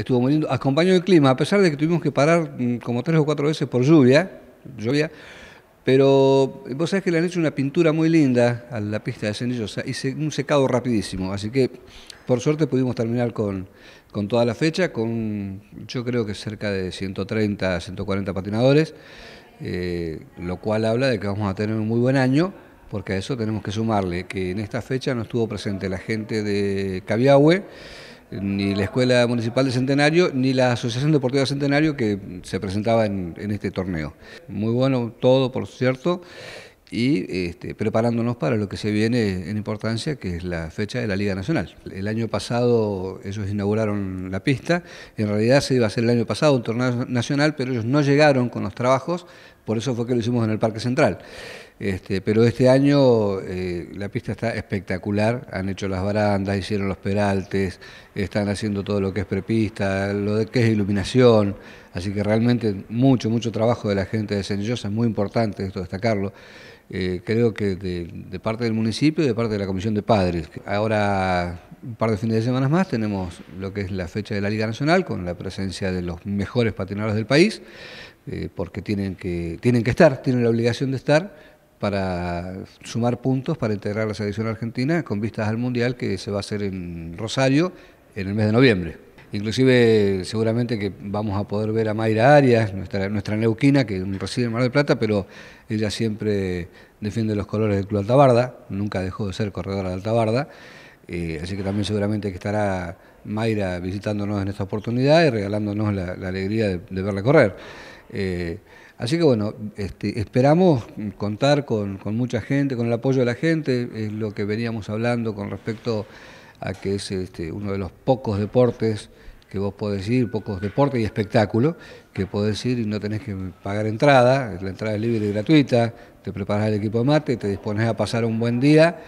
estuvo muy lindo. Acompañó el clima, a pesar de que tuvimos que parar mm, como tres o cuatro veces por lluvia, lluvia, pero eh, vos sabés que le han hecho una pintura muy linda a la pista de Cenillosa y un secado rapidísimo, así que por suerte pudimos terminar con, toda la fecha, con yo creo que cerca de 130, 140 patinadores, eh, lo cual habla de que vamos a tener un muy buen año, porque a eso tenemos que sumarle que en esta fecha no estuvo presente la gente de Cabiahue, ni la Escuela Municipal de Centenario, ni la Asociación Deportiva Centenario que se presentaba en, este torneo. Muy bueno todo, por cierto, y este, preparándonos para lo que se viene en importancia, que es la fecha de la Liga Nacional. El año pasado ellos inauguraron la pista, en realidad se iba a hacer el año pasado un torneo nacional, pero ellos no llegaron con los trabajos, por eso fue que lo hicimos en el Parque Central. Este, pero este año eh, la pista está espectacular, han hecho las barandas, hicieron los peraltes, están haciendo todo lo que es prepista, lo de que es iluminación, así que realmente mucho, mucho trabajo de la gente de Senillosa, es muy importante esto destacarlo. Eh, creo que de, de, parte del municipio y de parte de la Comisión de Padres. Ahora un par de fines de semana más tenemos lo que es la fecha de la Liga Nacional con la presencia de los mejores patinadores del país, eh, porque tienen que, tienen que estar, tienen la obligación de estar para sumar puntos para integrar la selección argentina con vistas al Mundial que se va a hacer en Rosario en el mes de noviembre. Inclusive seguramente que vamos a poder ver a Mayra Arias, nuestra, nuestra neuquina, que reside en Mar del Plata, pero ella siempre defiende los colores del Club Altabarda, nunca dejó de ser corredora de Altabarda. Eh, así que también seguramente que estará Mayra visitándonos en esta oportunidad y regalándonos la, alegría de, verla correr. Eh, así que bueno, este, esperamos contar con, mucha gente, con el apoyo de la gente, es lo que veníamos hablando con respecto a que es este, uno de los pocos deportes que vos podés ir, pocos deportes y espectáculos, que podés ir y no tenés que pagar entrada, la entrada es libre y gratuita, te preparas el equipo de mate, te dispones a pasar un buen día